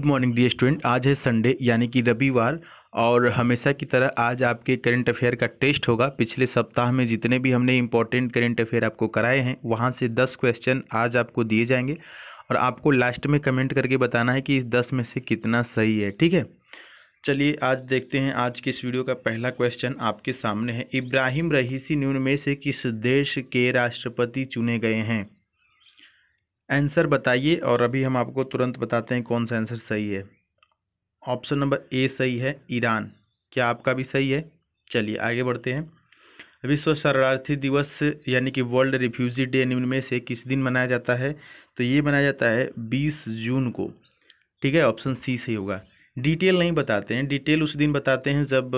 good morning dear student आज है Sunday यानी कि रविवार और हमेशा की तरह आज आपके करंट अफेयर का टेस्ट होगा पिछले सप्ताह में जितने भी हमने इंपॉर्टेंट करंट अफेयर आपको कराए हैं वहाँ से दस क्वेश्चन आज आपको दिए जाएंगे और आपको लास्ट में कमेंट करके बताना है कि इस दस में से कितना सही है ठीक है चलिए आज देखते हैं आज के इस वीडियो का पहला क्वेश्चन आपके सामने है इब्राहिम रहीसी न्यून में से किस देश के राष्ट्रपति चुने गए हैं आंसर बताइए और अभी हम आपको तुरंत बताते हैं कौन सा आंसर सही है ऑप्शन नंबर ए सही है ईरान क्या आपका भी सही है चलिए आगे बढ़ते हैं विश्व शरणार्थी दिवस यानी कि वर्ल्ड रिफ्यूजी डे में से किस दिन मनाया जाता है तो ये मनाया जाता है बीस जून को ठीक है ऑप्शन सी सही होगा डिटेल नहीं बताते हैं डिटेल उस दिन बताते हैं जब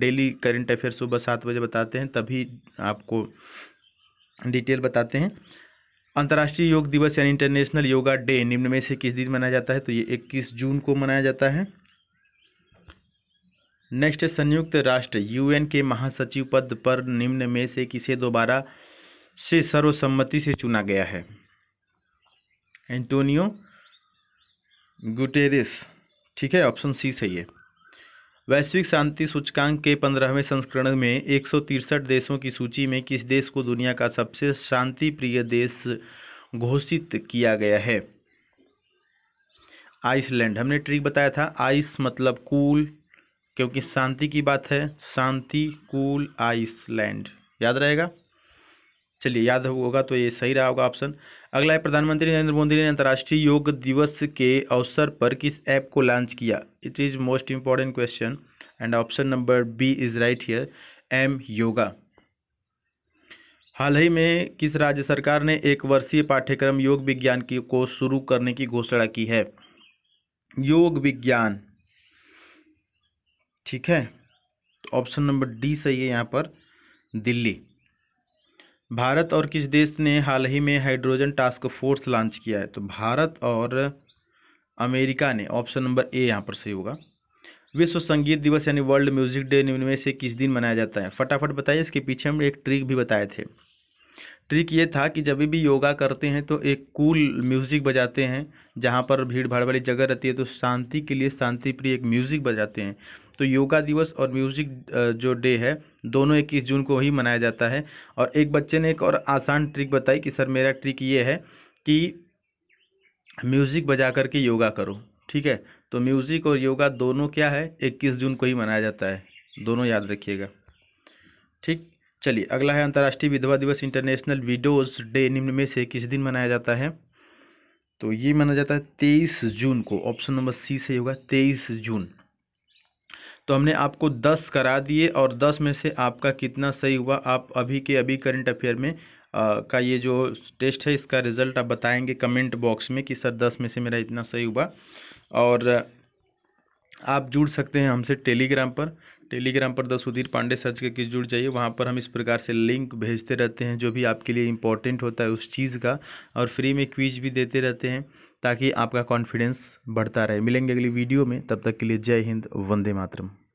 डेली करंट अफेयर सुबह सात बजे बताते हैं तभी आपको डिटेल बताते हैं अंतर्राष्ट्रीय योग दिवस यानी इंटरनेशनल योगा डे निम्न में से किस दिन मनाया जाता है तो ये 21 जून को मनाया जाता है नेक्स्ट संयुक्त राष्ट्र यूएन के महासचिव पद पर निम्न में से किसे दोबारा से सर्वसम्मति से चुना गया है एंटोनियो गुटेरिस ठीक है ऑप्शन सी सही है वैश्विक शांति सूचकांक के पंद्रहवें संस्करण में एक देशों की सूची में किस देश को दुनिया का सबसे शांति प्रिय देश घोषित किया गया है आइसलैंड हमने ट्रिक बताया था आइस मतलब कूल क्योंकि शांति की बात है शांति कूल आइसलैंड याद रहेगा चलिए याद होगा तो ये सही रहा होगा ऑप्शन अगला है प्रधानमंत्री नरेंद्र मोदी ने अंतर्राष्ट्रीय योग दिवस के अवसर पर किस ऐप को लॉन्च किया it is most important question and option number B is right here M yoga हाल ही में किस राज्य सरकार ने एक वर्षीय पाठ्यक्रम योग विज्ञान की को शुरू करने की घोषणा की है योग विज्ञान ठीक है तो ऑप्शन नंबर डी सही है यहाँ पर दिल्ली भारत और किस देश ने हाल ही में हाइड्रोजन टास्क फोर्स लॉन्च किया है तो भारत और अमेरिका ने ऑप्शन नंबर ए यहाँ पर सही होगा विश्व संगीत दिवस यानी वर्ल्ड म्यूजिक डे निम्न से किस दिन मनाया जाता है फटाफट बताइए इसके पीछे हम एक ट्रिक भी बताए थे ट्रिक ये था कि जब भी योगा करते हैं तो एक कूल म्यूज़िक बजाते हैं जहाँ पर भीड़ भाड़ वाली जगह रहती है तो शांति के लिए शांति प्रिय एक म्यूज़िक बजाते हैं तो योगा दिवस और म्यूज़िक जो डे है दोनों इक्कीस जून को ही मनाया जाता है और एक बच्चे ने एक और आसान ट्रिक बताई कि सर मेरा ट्रिक ये है कि म्यूज़िक बजा करके योगा करो ठीक है तो म्यूज़िक और योगा दोनों क्या है इक्कीस जून को ही मनाया जाता है दोनों याद रखिएगा ठीक चलिए अगला है अंतर्राष्ट्रीय विधवा दिवस इंटरनेशनल विडोज डे निम्न में से किस दिन मनाया जाता है तो ये माना जाता है तेईस जून को ऑप्शन नंबर सी से होगा तेईस जून तो हमने आपको दस करा दिए और दस में से आपका कितना सही हुआ आप अभी के अभी करंट अफेयर में का ये जो टेस्ट है इसका रिज़ल्ट आप बताएंगे कमेंट बॉक्स में कि सर दस में से मेरा इतना सही हुआ और आप जुड़ सकते हैं हमसे टेलीग्राम पर टेलीग्राम पर द सुधीर पांडे सर्च करके जुड़ जाइए वहाँ पर हम इस प्रकार से लिंक भेजते रहते हैं जो भी आपके लिए इम्पोर्टेंट होता है उस चीज़ का और फ्री में क्विज भी देते रहते हैं ताकि आपका कॉन्फिडेंस बढ़ता रहे मिलेंगे अगली वीडियो में तब तक के लिए जय हिंद वंदे मातरम